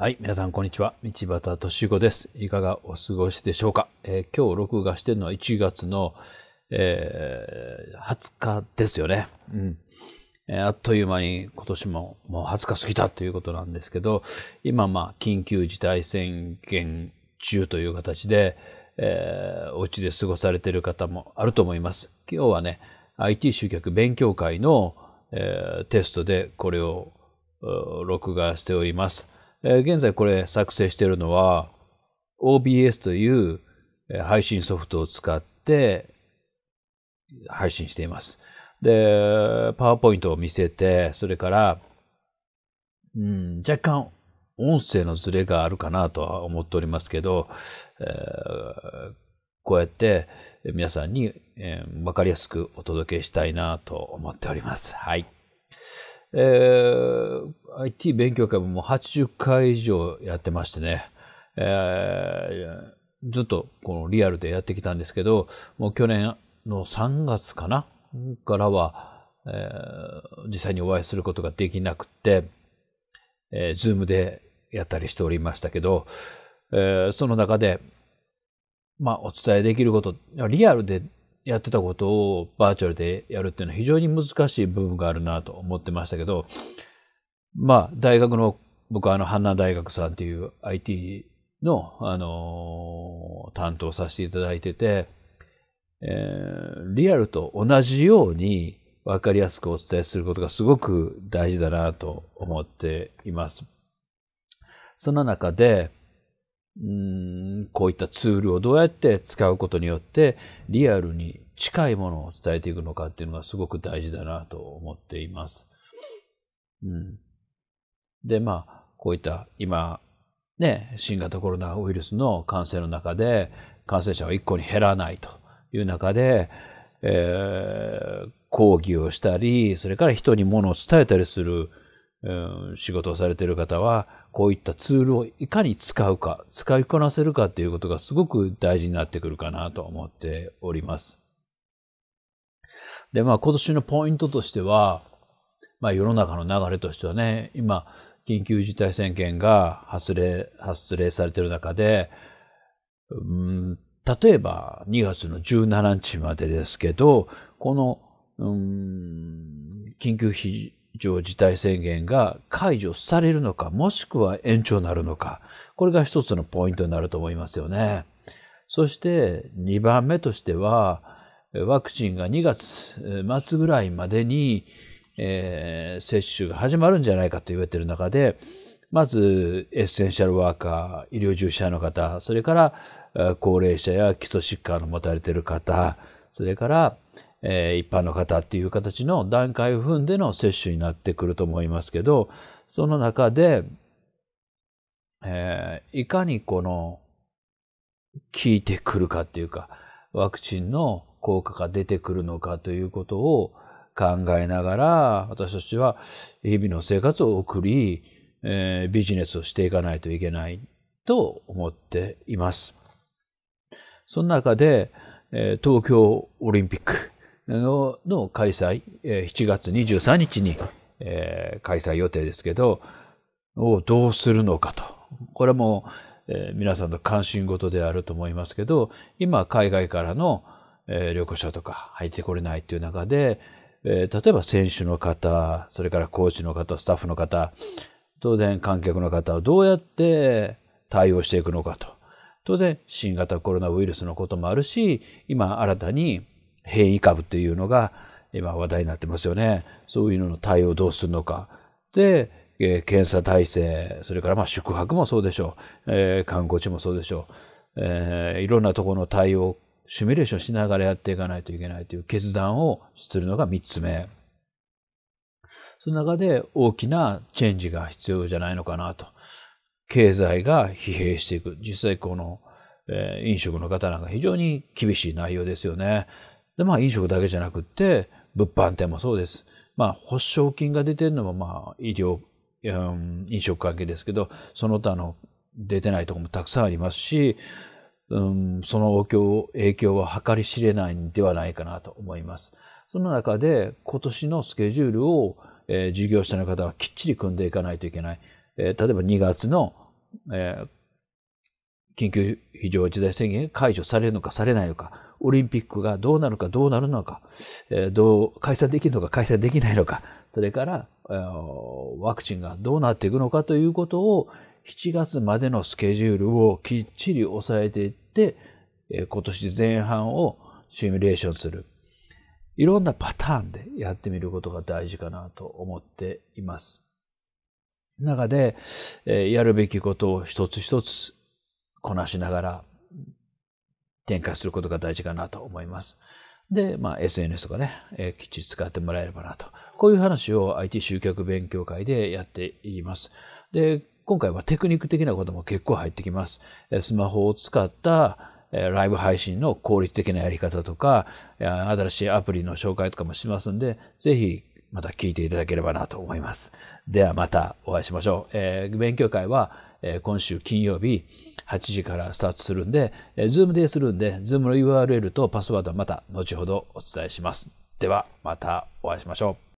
はい。皆さん、こんにちは。道端敏子です。いかがお過ごしでしょうか、えー、今日録画してるのは1月の、えー、20日ですよね。うん。えー、あっという間に今年ももう20日過ぎたということなんですけど、今、まあ、緊急事態宣言中という形で、えー、お家で過ごされている方もあると思います。今日はね、IT 集客勉強会の、えー、テストでこれを録画しております。え現在これ作成しているのは OBS という配信ソフトを使って配信しています。で、パワーポイントを見せて、それから、うん、若干音声のズレがあるかなとは思っておりますけど、えー、こうやって皆さんに、えー、分かりやすくお届けしたいなと思っております。はい。えー、IT 勉強会ももう80回以上やってましてね、えー、ずっとこのリアルでやってきたんですけど、もう去年の3月かなからは、えー、実際にお会いすることができなくて、えー、ズームでやったりしておりましたけど、えー、その中で、まあ、お伝えできること、リアルでやってたことをバーチャルでやるっていうのは非常に難しい部分があるなと思ってましたけど、まあ、大学の、僕はあの、ハンナ大学さんっていう IT の、あのー、担当させていただいてて、えー、リアルと同じように分かりやすくお伝えすることがすごく大事だなと思っています。その中で、うんこういったツールをどうやって使うことによってリアルに近いものを伝えていくのかっていうのがすごく大事だなと思っています。うん、で、まあ、こういった今、ね、新型コロナウイルスの感染の中で、感染者は一個に減らないという中で、えー、講義をしたり、それから人にものを伝えたりする、うん、仕事をされている方は、こういったツールをいかに使うか、使いこなせるかということがすごく大事になってくるかなと思っております。で、まあ今年のポイントとしては、まあ世の中の流れとしてはね、今、緊急事態宣言が発令、発令されている中で、うん、例えば2月の17日までですけど、この、うん、緊急非常事態宣言が解除されるのか、もしくは延長になるのか、これが一つのポイントになると思いますよね。そして2番目としては、ワクチンが2月末ぐらいまでに、えー、接種が始まるんじゃないかと言われている中で、まず、エッセンシャルワーカー、医療従事者の方、それから、高齢者や基礎疾患の持たれている方、それから、えー、一般の方っていう形の段階を踏んでの接種になってくると思いますけど、その中で、えー、いかにこの、効いてくるかっていうか、ワクチンの効果が出てくるのかということを、考えながら、私たちは日々の生活を送り、えー、ビジネスをしていかないといけないと思っています。その中で、えー、東京オリンピックのの開催、えー、7月23日に、えー、開催予定ですけど、をどうするのかと。これも、えー、皆さんの関心事であると思いますけど、今海外からの、旅行者とか入ってこれないという中で、えー、例えば選手の方、それからコーチの方、スタッフの方、当然観客の方をどうやって対応していくのかと。当然、新型コロナウイルスのこともあるし、今新たに変異株っていうのが今話題になってますよね。そういうのの対応をどうするのか。で、えー、検査体制、それからまあ宿泊もそうでしょう。えー、観光地もそうでしょう。えー、いろんなところの対応シミュレーションしながらやっていかないといけないという決断をするのが三つ目。その中で大きなチェンジが必要じゃないのかなと。経済が疲弊していく。実際この、えー、飲食の方なんか非常に厳しい内容ですよね。で、まあ飲食だけじゃなくって、物販店もそうです。まあ保証金が出てるのもまあ医療、うん、飲食関係ですけど、その他の出てないとこもたくさんありますし、うん、その影響は計り知れないんではないかなと思います。その中で今年のスケジュールを、えー、事業者の方はきっちり組んでいかないといけない。えー、例えば2月の、えー、緊急非常事態宣言が解除されるのかされないのか、オリンピックがどうなるかどうなるのか、えー、どう、開催できるのか開催できないのか、それから、えー、ワクチンがどうなっていくのかということを、7月までのスケジュールをきっちり押さえていって、え今年前半をシミュレーションする。いろんなパターンでやってみることが大事かなと思っています。中で、えやるべきことを一つ一つこなしながら展開することが大事かなと思います。で、まあ、SNS とかね、えー、きっちり使ってもらえればなと。こういう話を IT 集客勉強会でやっています。で、今回はテクニック的なことも結構入ってきます。スマホを使ったライブ配信の効率的なやり方とか、新しいアプリの紹介とかもしますんで、ぜひまた聞いていただければなと思います。ではまたお会いしましょう。えー、勉強会は、え今週金曜日8時からスタートするんで、えー、ムでするんで、Zoom の URL とパスワードはまた後ほどお伝えします。ではまたお会いしましょう。